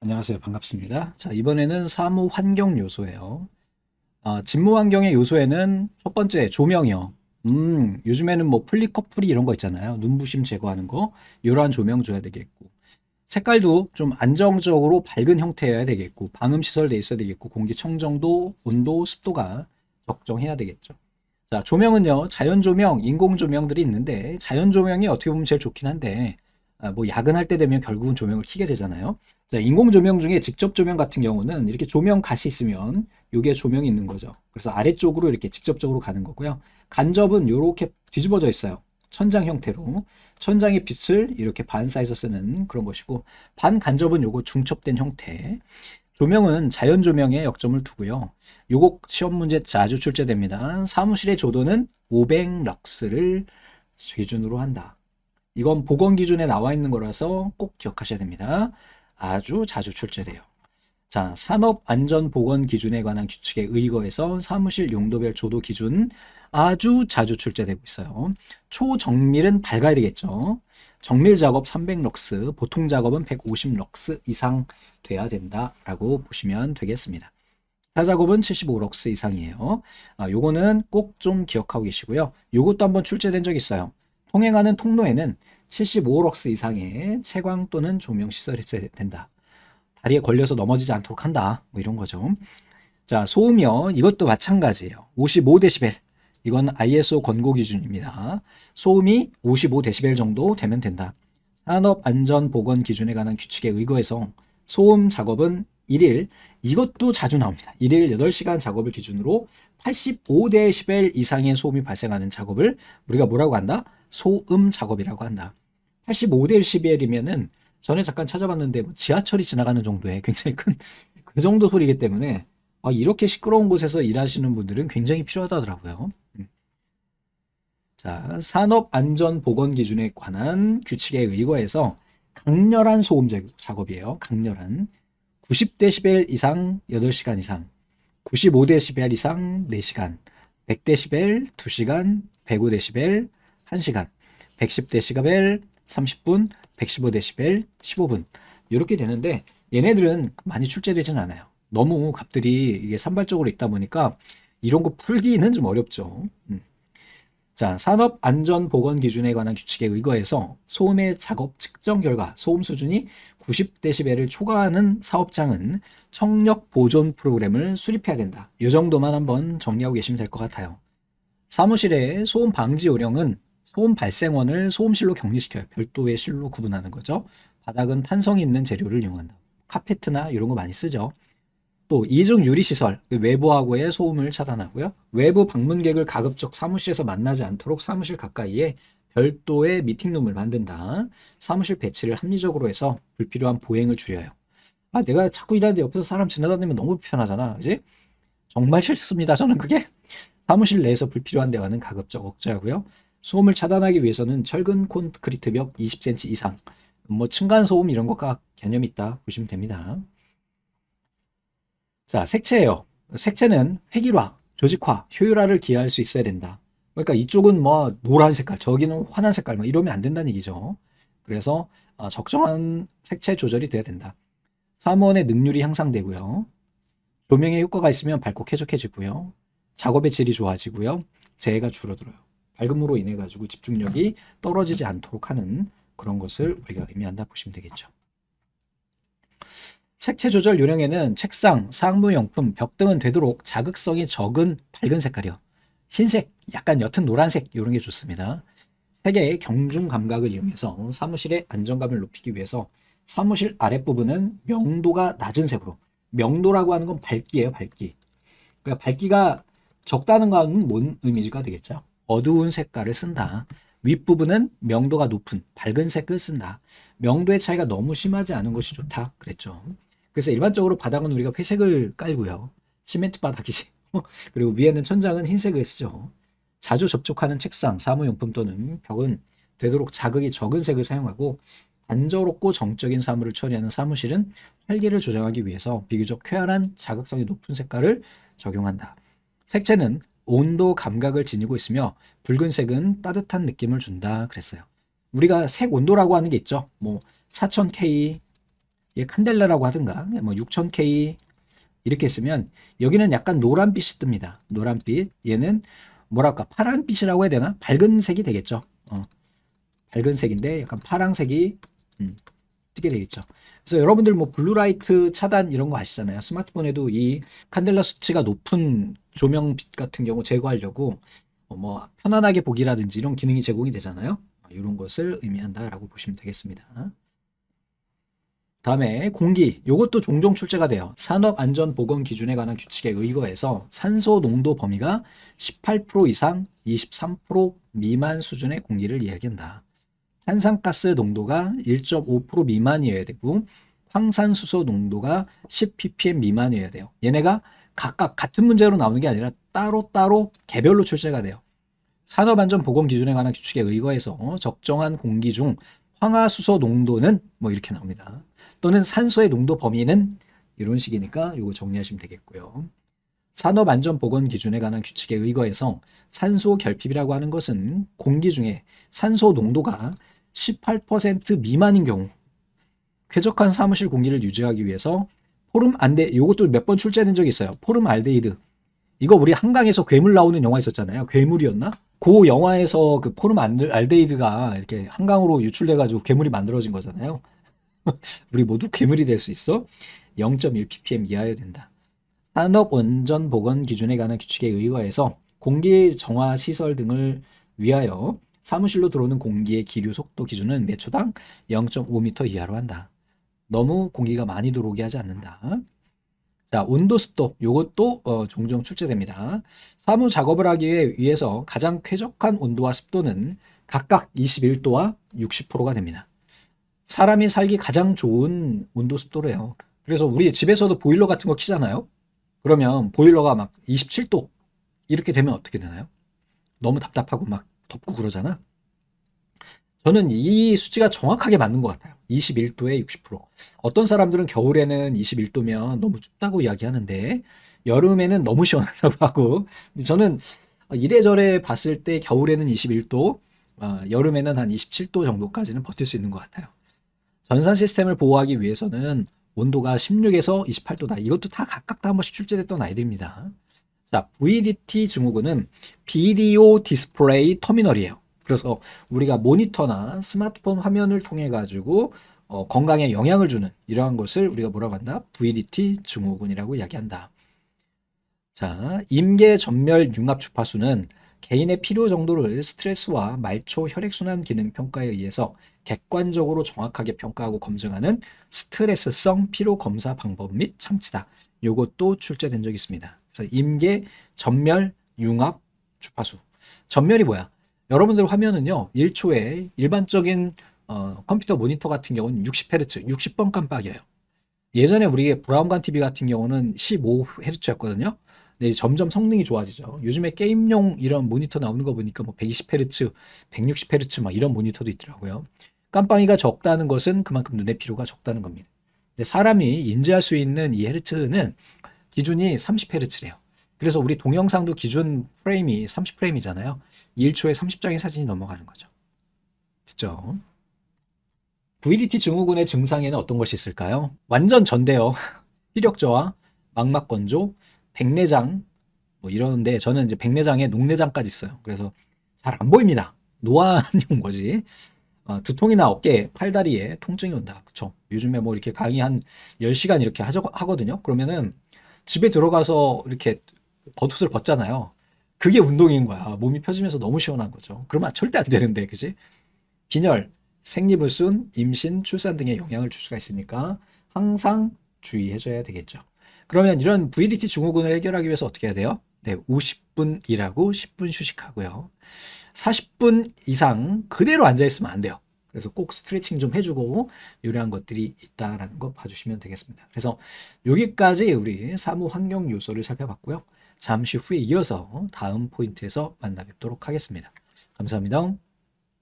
안녕하세요. 반갑습니다. 자, 이번에는 사무 환경 요소예요. 아, 직무 환경의 요소에는 첫 번째 조명이요. 음, 요즘에는 뭐플리커플이 이런 거 있잖아요. 눈부심 제거하는 거. 이러한 조명 줘야 되겠고. 색깔도 좀 안정적으로 밝은 형태여야 되겠고. 방음 시설돼 있어야 되겠고. 공기 청정도, 온도, 습도가 적정해야 되겠죠. 자, 조명은요. 자연 조명, 인공 조명들이 있는데 자연 조명이 어떻게 보면 제일 좋긴 한데 아, 뭐 야근할 때 되면 결국은 조명을 켜게 되잖아요. 자, 인공 조명 중에 직접 조명 같은 경우는 이렇게 조명 갓이 있으면 요게 조명이 있는 거죠. 그래서 아래쪽으로 이렇게 직접적으로 가는 거고요. 간접은 요렇게 뒤집어져 있어요. 천장 형태로 천장의 빛을 이렇게 반사해서 쓰는 그런 것이고 반간접은 요거 중첩된 형태 조명은 자연 조명에 역점을 두고요. 요거 시험 문제 자주 출제됩니다. 사무실의 조도는 500 럭스를 기준으로 한다. 이건 보건 기준에 나와 있는 거라서 꼭 기억하셔야 됩니다. 아주 자주 출제돼요. 자, 산업안전보건기준에 관한 규칙에 의거해서 사무실 용도별 조도 기준 아주 자주 출제되고 있어요. 초정밀은 밝아야 되겠죠. 정밀 작업 300럭스, 보통 작업은 150럭스 이상 돼야 된다라고 보시면 되겠습니다. 타 작업은 75럭스 이상이에요. 아, 요거는 꼭 좀 기억하고 계시고요. 요것도 한번 출제된 적 있어요. 통행하는 통로에는 75럭스 이상의 채광 또는 조명 시설이 있어야 된다. 다리에 걸려서 넘어지지 않도록 한다. 뭐 이런 거죠. 자, 소음이요. 이것도 마찬가지예요. 55데시벨. 이건 ISO 권고 기준입니다. 소음이 55데시벨 정도 되면 된다. 산업안전보건 기준에 관한 규칙에 의거해서 소음 작업은 1일 이것도 자주 나옵니다. 1일 8시간 작업을 기준으로 85데시벨 이상의 소음이 발생하는 작업을 우리가 뭐라고 한다? 소음 작업이라고 한다. 85대 12L이면은 전에 잠깐 찾아봤는데 뭐 지하철이 지나가는 정도의 굉장히 큰 그 정도 소리이기 때문에 아, 이렇게 시끄러운 곳에서 일하시는 분들은 굉장히 필요하다더라고요. 음. 자, 산업안전보건기준에 관한 규칙에 의거해서 강렬한 소음 작업이에요. 강렬한 90데시벨 이상 8시간 이상 95데시벨 이상 4시간 100데시벨 2시간 105데시벨 1시간, 110데시벨 가 30분, 115데시벨 15분 이렇게 되는데 얘네들은 많이 출제되진 않아요. 너무 값들이 이게 산발적으로 있다 보니까 이런 거 풀기는 좀 어렵죠. 음. 자, 산업 안전 보건 기준에 관한 규칙에 의거해서 소음의 작업 측정 결과 소음 수준이 90데시벨을 초과하는 사업장은 청력 보존 프로그램을 수립해야 된다. 이 정도만 한번 정리하고 계시면 될 것 같아요. 사무실의 소음 방지 요령은 소음 발생원을 소음실로 격리시켜요. 별도의 실로 구분하는 거죠. 바닥은 탄성이 있는 재료를 이용한다. 카페트나 이런 거 많이 쓰죠. 또 이중 유리 시설, 그 외부하고의 소음을 차단하고요. 외부 방문객을 가급적 사무실에서 만나지 않도록 사무실 가까이에 별도의 미팅룸을 만든다. 사무실 배치를 합리적으로 해서 불필요한 보행을 줄여요. 아, 내가 자꾸 일하는데 옆에서 사람 지나다니면 너무 불편하잖아. 그지? 정말 싫습니다. 저는 그게 사무실 내에서 불필요한 대화는 가급적 억제하고요. 소음을 차단하기 위해서는 철근 콘크리트 벽 20cm 이상, 뭐 층간 소음 이런 것과 개념이 있다 보시면 됩니다. 자, 색채예요. 색채는 획일화, 조직화, 효율화를 기하할 수 있어야 된다. 그러니까 이쪽은 뭐 노란 색깔, 저기는 환한 색깔, 뭐 이러면 안 된다는 얘기죠. 그래서 어, 적정한 색채 조절이 돼야 된다. 사무원의 능률이 향상되고요. 조명의 효과가 있으면 밝고 쾌적해지고요. 작업의 질이 좋아지고요. 재해가 줄어들어요. 밝음으로 인해 가지고 집중력이 떨어지지 않도록 하는 그런 것을 우리가 의미한다 보시면 되겠죠. 색채 조절 요령에는 책상, 상부용품벽 등은 되도록 자극성이 적은 밝은 색깔이요. 흰색, 약간 옅은 노란색 이런 게 좋습니다. 세계의 경중 감각을 이용해서 사무실의 안정감을 높이기 위해서 사무실 아랫부분은 명도가 낮은 색으로 명도라고 하는 건 밝기예요, 밝기. 그러니까 밝기가 적다는 건 뭔 의미가 되겠죠? 어두운 색깔을 쓴다. 윗부분은 명도가 높은 밝은 색을 쓴다. 명도의 차이가 너무 심하지 않은 것이 좋다. 그랬죠. 그래서 일반적으로 바닥은 우리가 회색을 깔고요. 시멘트 바닥이지. 그리고 위에는 천장은 흰색을 쓰죠. 자주 접촉하는 책상, 사무용품 또는 벽은 되도록 자극이 적은 색을 사용하고 단조롭고 정적인 사물을 처리하는 사무실은 활기를 조정하기 위해서 비교적 쾌활한 자극성이 높은 색깔을 적용한다. 색채는 온도 감각을 지니고 있으며 붉은색은 따뜻한 느낌을 준다 그랬어요. 우리가 색 온도라고 하는 게 있죠. 뭐 4000K 예, 칸델라라고 하든가 예, 뭐 6000K 이렇게 쓰면 여기는 약간 노란빛이 뜹니다. 노란빛 얘는 뭐랄까 파란빛이라고 해야 되나? 밝은 색이 되겠죠. 어, 밝은 색인데 약간 파랑색이 음, 뜨게 되겠죠. 그래서 여러분들 뭐 블루라이트 차단 이런 거 아시잖아요. 스마트폰에도 이 칸델라 수치가 높은 조명빛 같은 경우 제거하려고 어, 뭐 편안하게 보기라든지 이런 기능이 제공이 되잖아요. 아, 이런 것을 의미한다라고 보시면 되겠습니다. 다음에 공기, 이것도 종종 출제가 돼요. 산업안전보건기준에 관한 규칙에 의거해서 산소 농도 범위가 18% 이상 23% 미만 수준의 공기를 이야기한다. 탄산가스 농도가 1.5% 미만이어야 되고 황산수소 농도가 10ppm 미만이어야 돼요. 얘네가 각각 같은 문제로 나오는 게 아니라 따로따로 개별로 출제가 돼요. 산업안전보건 기준에 관한 규칙에 의거해서 어, 적정한 공기 중 황화수소 농도는 뭐 이렇게 나옵니다. 또는 산소의 농도 범위는 이런 식이니까 이거 정리하시면 되겠고요. 산업안전보건 기준에 관한 규칙에 의거해서 산소 결핍이라고 하는 것은 공기 중에 산소 농도가 18% 미만인 경우 쾌적한 사무실 공기를 유지하기 위해서 포름 안데 이것도몇 번 출제된 적이 있어요. 포름 알데이드 이거 우리 한강에서 괴물 나오는 영화 있었잖아요. 괴물이었나? 그 영화에서 그 포름 알데이드가 이렇게 한강으로 유출돼 가지고 괴물이 만들어진 거잖아요. 우리 모두 괴물이 될 수 있어. 0.1ppm 이하여야 된다. 산업 원전 보건 기준에 관한 규칙에 의거해서 공기 정화 시설 등을 위하여 사무실로 들어오는 공기의 기류 속도 기준은 매 초당 0.5m 이하로 한다. 너무 공기가 많이 들어오게 하지 않는다. 자, 온도, 습도 이것도 어, 종종 출제됩니다. 사무 작업을 하기 위해서 가장 쾌적한 온도와 습도는 각각 21도와 60%가 됩니다. 사람이 살기 가장 좋은 온도 습도래요. 그래서 우리 집에서도 보일러 같은 거 키잖아요. 그러면 보일러가 막 27도 이렇게 되면 어떻게 되나요? 너무 답답하고 막 덥고 그러잖아. 저는 이 수치가 정확하게 맞는 것 같아요. 21도에 60%. 어떤 사람들은 겨울에는 21도면 너무 춥다고 이야기하는데 여름에는 너무 시원하다고 하고 저는 이래저래 봤을 때 겨울에는 21도, 어, 여름에는 한 27도 정도까지는 버틸 수 있는 것 같아요. 전산 시스템을 보호하기 위해서는 온도가 16에서 28도다. 이것도 다 각각 다 한 번씩 출제됐던 아이들입니다. 자, VDT 증후군은 비디오 디스플레이 터미널이에요. 그래서 우리가 모니터나 스마트폰 화면을 통해 가지고 어, 건강에 영향을 주는 이러한 것을 우리가 뭐라고 한다? VDT 증후군이라고 이야기한다. 자, 임계 전멸 융합 주파수는 개인의 필요 정도를 스트레스와 말초 혈액순환 기능 평가에 의해서 객관적으로 정확하게 평가하고 검증하는 스트레스성 피로 검사 방법 및 장치다. 요것도 출제된 적이 있습니다. 그래서 임계 전멸 융합 주파수. 전멸이 뭐야? 여러분들 화면은요 1초에 일반적인 어, 컴퓨터 모니터 같은 경우는 60Hz 60번 깜빡이에요 예전에 우리 브라운관 TV 같은 경우는 15Hz였거든요 근 점점 성능이 좋아지죠 요즘에 게임용 이런 모니터 나오는 거 보니까 뭐 120Hz 160Hz 막 이런 모니터도 있더라고요 깜빡이가 적다는 것은 그만큼 눈의 피로가 적다는 겁니다 근데 사람이 인지할 수 있는 이 헤르츠는 기준이 30Hz래요 그래서 우리 동영상도 기준 프레임이 30프레임이잖아요. 1초에 30장의 사진이 넘어가는 거죠. 됐죠? VDT 증후군의 증상에는 어떤 것이 있을까요? 완전 전대요. 시력 저하, 망막 건조, 백내장 뭐 이러는데 저는 이제 백내장에 녹내장까지 있어요. 그래서 잘 안 보입니다. 노안용 거지. 어, 두통이나 어깨, 팔다리에 통증이 온다. 그쵸? 요즘에 뭐 이렇게 강의 한 10시간 이렇게 하거든요. 그러면은 집에 들어가서 이렇게 겉옷을 벗잖아요. 그게 운동인 거야. 몸이 펴지면서 너무 시원한 거죠. 그러면 절대 안 되는데, 그지? 빈혈, 생리불순, 임신, 출산 등에 영향을 줄 수가 있으니까 항상 주의해줘야 되겠죠. 그러면 이런 VDT 증후군을 해결하기 위해서 어떻게 해야 돼요? 네, 50분 일하고 10분 휴식하고요. 40분 이상 그대로 앉아있으면 안 돼요. 그래서 꼭 스트레칭 좀 해주고 요리한 것들이 있다라는 거 봐주시면 되겠습니다. 그래서 여기까지 우리 사무 환경 요소를 살펴봤고요. 잠시 후에 이어서 다음 포인트에서 만나 뵙도록 하겠습니다. 감사합니다.